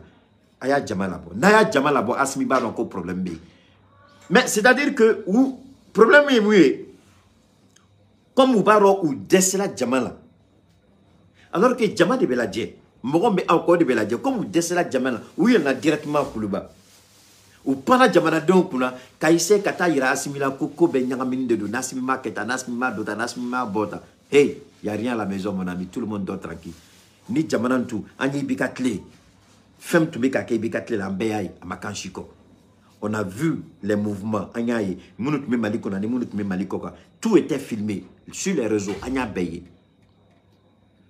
Speaker 1: a jamala bo, n'a y'a jama b'a problème be mais c'est à dire que ou problème est comme ou b'a ou u jamala, alors que jamala de bɛ je mɔgɔ min bɛ aw kɔ de bɛ comme ou dɛsɛra jamala, oui on a directement Kuluba ou pana jamanadenw kunna ka ise ka taa yira de don n'asimi ma kɛ tan n'asimi ma hey y a rien à la maison mon ami tout le monde dort tranquille ni jamana tout, anyi an femme tu bika ke la a on a vu les mouvements an y'a ye minnu tun bɛ mali ani tout était filmé sur les réseaux anya y'a maintenant ye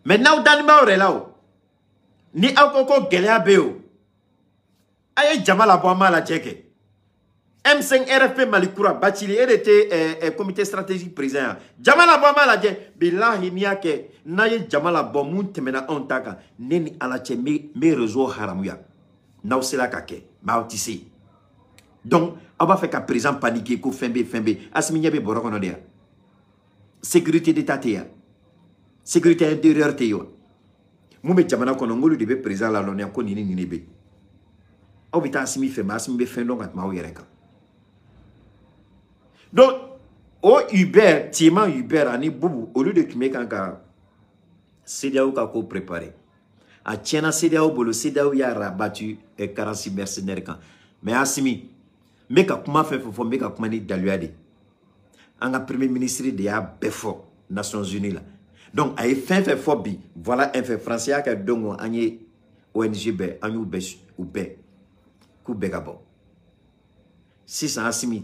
Speaker 1: mais n'aw là, ni aw ko ko a ye jama labɔ an b'a lajɛ kɛ M5 RFP Malikura Bachili e de tɛ eh, eh, comité stratégique président ya jama labɔ an b'a lajɛ bilahi n'i y'a kɛ n'a ye jama labɔ mun tɛmɛna anw ta kan ne ni ala cɛ n bɛ réseau haramuya n'aw sera ka kɛ mɛ aw tɛ se donc aw b'a fɛ ka président paniquer ko fɛn bɛ yen fɛn bɛ yen Asimi ɲɛ bɛ bɔrɔ kɔnɔ de ya sécurité d'état tɛ yan sécurité intérieure tɛ yen wa mun bɛ jamana kɔnɔ n k'olu de bɛ président lalɔnniya ko nin ni nin de bɛ yen. aw bɛ taa simi fɛ maa si min bɛ fɛn dɔn ka donc o Hubert Thiema Hubert ani Bubu au lieu de tun bɛ kan ka CEDEAO ka ko préparer a tiɲɛna CEDEAO bolo CEDEAO y'a rabattu carence mercenaire kan mais Asimi n ka kuma fe fo fɔ n ka kuma ni daluade anga premier ministre de y'a bɛɛ Nations Unies la donc a e fɛn fe fɔ bi voilà un fait français y'a dongo don an ye ONG bɛɛ an y'u bɛɛ kubegabo. bɛɛ ka bɔ asimi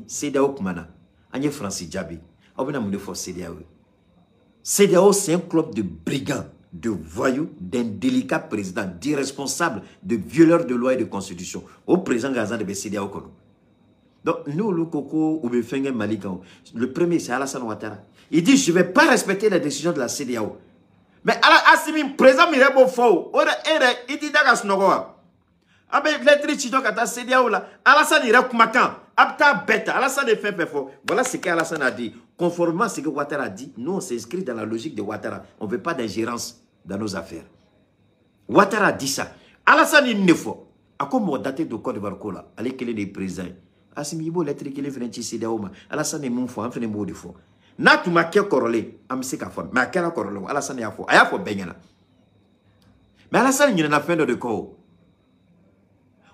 Speaker 1: kumana an ye Djabi, jaabi aw de fɔ sedeyaw c'est un club de brigands de voyous d'indélicats présidents d'irresponsables de violeurs de loi et de constitution Au président gazan de bɛ sedeyaw donc nous, le coco, ou le premier c'est alassane ouattara il dit je vais pas respecter la décision de la CDAO. mais ala asimi président min yɛrɛ b'o fɔ o o a bɛ lɛtiri ci dɔ ka taa sedeyaw la alasani yɛrɛ kumakan a bɛ taa bɛɛ ta alasani voilà ce que a dit conformément à ce que Ouattara a dit nous on inscrit dans la logique de Ouattara on veut pas d'ingérence dans nos affaires Ouattara a dit ça alasani il ne faut. a quoi mɔgɔ daté de Côte d'Ivoire ko Allez quel est de ye Asimibo ye asimi est b'o lɛtiri kelen fɛnɛ est mon hein, ma Enfin ye mun de fɔ n'a tun ma kɛ kɔrɔlen an bɛ se k'a fɔ mais a kɛra kɔrɔlen o alasani y'a fɔ a y'a fɔ bɛɛ ɲɛna mais alasani ɲinɛna fɛn dɔ de kɔ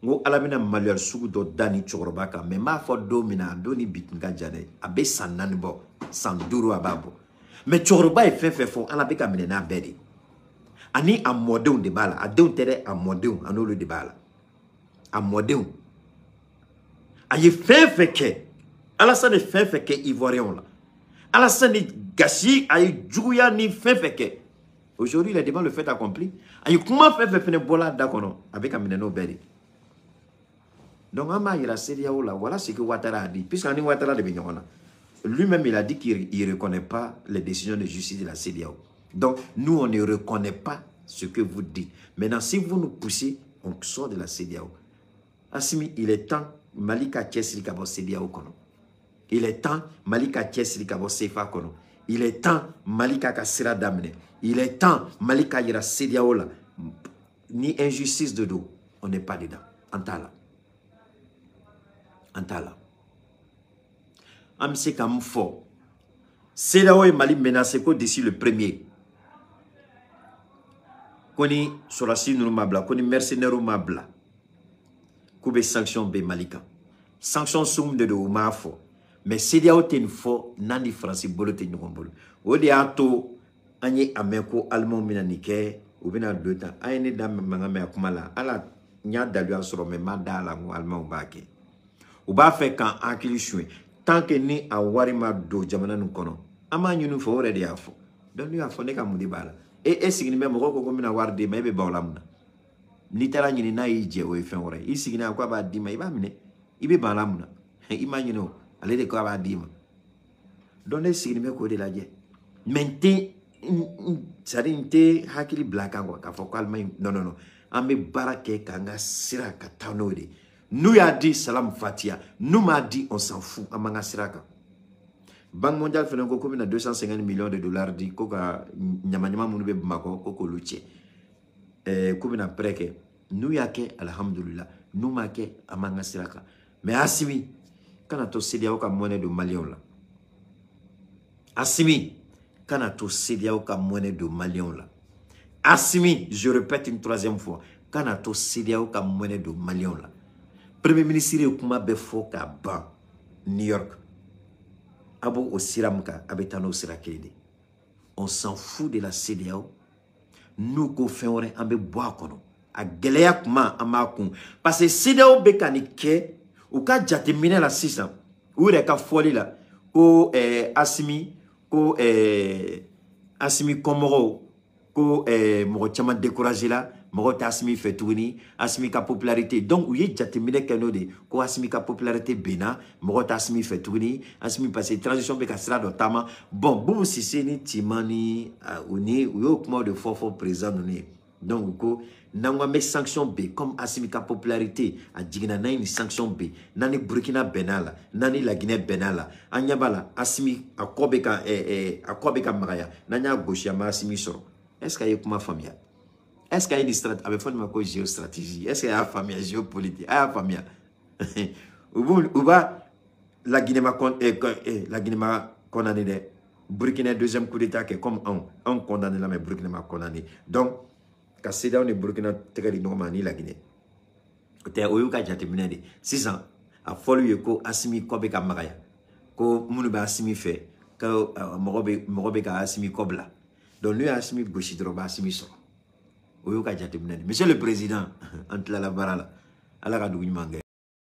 Speaker 1: n ko ala bɛna maliyali sugu dɔ da ni cɛkɔrɔba kan mɛ n b'a fɔ don min na a don ni bi tun ka jan dɛ a bɛ san naani bɔ san duuru a b'a bɔ mɛ cɛkɔrɔba ye fɛn fɛn fɔ ala bɛ ka minɛ n'a bɛɛ de ani a mɔdenw de b'a la a denw tɛ dɛ a mɔdenw a n'olu de b'a la a mɔdenw a ye fɛn fɛn kɛ alasa de fɛn fɛn kɛ ivoiriyɛnw la alasa de gasi a ye juguya ni fɛn fɛn kɛ aujourd'hui il est devant le fait accompli a ye kuma fɛn fɛn fɛnɛ bɔla a da kɔnɔ a bɛ ka minɛ n'o bɛɛ de ye Donc an b'a yira voilà ce que Ouattara a dit, puisqu'on Ouattara de Lui-même, il a dit qu'il ne reconnaît pas les décisions de justice de la CDAO. Donc, nous, on ne reconnaît pas ce que vous dites. Maintenant, si vous nous poussez, on sort de la Cediao. Assimi, il est temps, Malika Tchessili Kabo la Kono. Il est temps, Malika Tchessili Kabo Sefa Kono. Il est temps, Malika Kassira Damne. Il est temps, Malika Yira CEDEAO la. Ni injustice de dos, on n'est pas dedans. Antala. an t'a la an bɛ se ka mun fɔ CEDEAO ye Mali menacer ko d'ici le premier ko ni sɔrɔdasi ninnu ma bila ko ni mercenaires ma bila k'u bɛ sanction bɛn Mali kan sanction sugu min de don u m'a fɔ mais CEDEAO tɛ nin fɔ n'an ni Faransi bolo tɛ ɲɔgɔn bolo o de y'a to an ye a mɛn ko Alimanw bɛna nin kɛ u bɛna don tan an ye ne da mankan mɛn a kuma la hali n y'a daluya sɔrɔ mɛ n ma da a la n ko Alimanw b'a kɛ. u b'a fɛ k'an hakili suɲɛ tant que ni a wari ma don jamana nin kɔnɔ an b'a ɲini u o yɛrɛ de y'a fɔ donc y'a fɔ ne ka mun de b'a la e e sigilen bɛ mɔgɔw ko ko n bɛna wari d'e ma e bɛ ban o la mun na n'i taara ɲini n'a y'i jɛ o ye fɛn wɛrɛ ye i e sigilen a ko a b'a d'i ma i b'a minɛ i bɛ ban a la mun na i ma ɲini o ale de ko a b'a d'i ma donc ne sigilen bɛ k'o de lajɛ mɛ n tɛ n c'est n tɛ hakili bila a kan quoi k'a fɔ ko Alimaɲi non non non an bɛ baara kɛ k'an ka sira ka taa n'o e de ye. y a dit salam fatia. Nous m'a dit on s'en fout Amanga b'an ka banque mondiale fait un 250 millions de dollars Dit ko ka Mounoube qui bɛ bamakɔ ko Preke, nous y a que prêt Nous y'a kɛ alihamudulila n'u m'a quand an b'an dit sira kan mɛ asimi kana to CEDEAO ka mɔnɛ de maliyɛnw la Quand kana to CEDEAO ka mɔnɛ de maliyɛnw asimi je répète une troisième fois kana to CEDEAO ka monnaie de maliyɛnw la premier ministre ye kuma bɛ fɔ ka ban new york a b'o o sira min kan a bɛ taa n'o sira kelen de on s'en fout de la CDAO n'u ko fɛn wɛrɛ an bɛ bɔ a kɔnɔ a gɛlɛya kuma an b'a kun parce que CDAO bɛ ka nin kɛ u ka jateminɛ la sisan u yɛrɛ ka fɔli la ko ɛɛ Asimi ko ɛɛ Asimi kɔmɔgɔw ko ɛɛ mɔgɔ caman découragé la mɔgɔw tɛ asimi fɛ tuguni asimi ka popularité donc u ye jateminɛ kɛ n'o de ko asimi ka popularité benna mɔgɔw tɛ asimi fɛ tuguni asimi parce que transition bɛ ka sira dɔ taama bon Boum Cissé ni Tima euh, ni uh, u ni u y'o kumaw de fɔ fɔ président ninnu ye donc u ko n'an ko an bɛ sanction ben comme asimi ka popularité a jiginna n'an ye nin sanction ben n'an ni burukina bɛnna a la n'an ni laginɛ bɛnna a la an ɲɛ b'a la asimi a kɔ bɛ ka eh, eh, a kɔ bɛ ka magaya n'an y'a gosi an bɛ asimi sɔrɔ est ce que a ye kuma faamuya. Est-ce qu'il y a une stratégie A bɛ fɔ nin géostratégie. Est-ce qu'il y a faamuya géopolitique A y'a faamuya. va la Guinée con eh, eh, la Guinée ma condamné dɛ. Burkina deuxième coup d'état est comme un. Un condamné la mais Burkina ma condamné. Donc ka CEDEAO ni Burkina tɛgɛ di ɲɔgɔn ma la Guinée. O tɛ o y'u ka jateminɛ de. ans. a fɔl'u ye ko Asimi kɔ bɛ ka magaya. Ko minnu bɛ Asimi fɛ que uh, mɔgɔ bɛ mɔgɔ bɛ Asimi Donc lui a Asimi gosi Droba, b'a Asimi monsieur le président entre à la ala ka